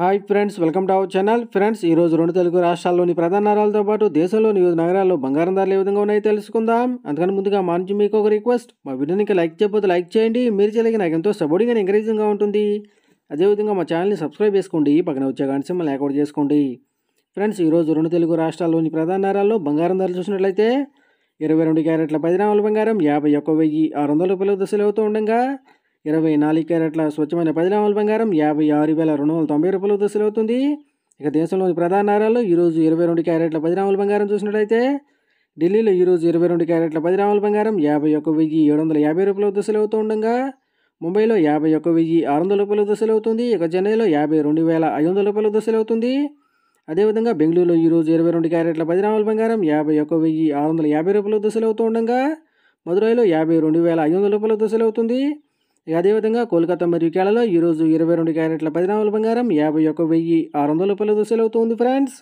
hi friends welcome to our channel friends ఈరోజు రెండు తెలుగు రాష్ట్రాల్లోని ప్రధాన నగరాలతో పాటు దేశంలోని వివిధ నగరాల్లో బంగారం ధరలు ఏ విధంగా ఉన్నాయో తెలుసుకుందాం అందుకని ముందుగా మా నుంచి మీకు ఒక రిక్వెస్ట్ మా వీడియోనికి లైక్ చేయబోతే లైక్ చేయండి మీరు చేయలేక నాకు ఎంతో సపోర్టింగ్గా ఎంకరేజింగ్గా ఉంటుంది అదేవిధంగా మా ఛానల్ని సబ్స్క్రైబ్ చేసుకోండి పక్కన వచ్చే గంట సినిమా లేకపోతే చేసుకోండి ఫ్రెండ్స్ ఈరోజు రెండు తెలుగు రాష్ట్రాల్లోని ప్రధాన నగరాల్లో బంగారం ధరలు చూసినట్లయితే ఇరవై రెండు క్యారెట్ల పది గ్రాముల బంగారం యాభై ఒక్క వెయ్యి ఆరు వందల రూపాయలు దశలు అవుతూ ఉండగా ఇరవై నాలుగు క్యారెట్ల స్వచ్ఛమైన పదిలామల బంగారం యాభై ఆరు వేల రెండు వందల తొంభై రూపాయలు దశలవుతుంది ఇక దేశంలోని ప్రధాన నగరాల్లో ఈరోజు ఇరవై రెండు క్యారెట్ల పదిలామల బంగారం చూసినట్లయితే ఢిల్లీలో ఈరోజు ఇరవై రెండు క్యారెట్ల పదిలామల బంగారం యాభై ఒక్క వెయ్యి ఏడు వందల యాభై దశలు అవుతూ ఉండగా ముంబైలో యాభై ఒక్క వెయ్యి ఆరు వందల దశలు అవుతుంది ఇక చెన్నైలో యాభై రెండు వేల ఐదు వందల దశలు అవుతుంది అదేవిధంగా బెంగళూరులో ఈరోజు ఇరవై రెండు క్యారెట్ల పదినామల బంగారం యాభై ఒక్క వెయ్యి ఆరు వందల యాభై రూపాయల దశలవుతూ ఉండగా మదురైలో యాభై రెండు వేల ఐదు వందల దశలు దశలవుతుంది అదేవిధంగా కోల్కతా మరియు కేరళలో ఈరోజు ఇరవై రెండు క్యారెట్ల పది నాలుగు బంగారం యాభై ఒక వెయ్యి ఆరు వందల రూపాయల దశలవుతుంది ఫ్రెండ్స్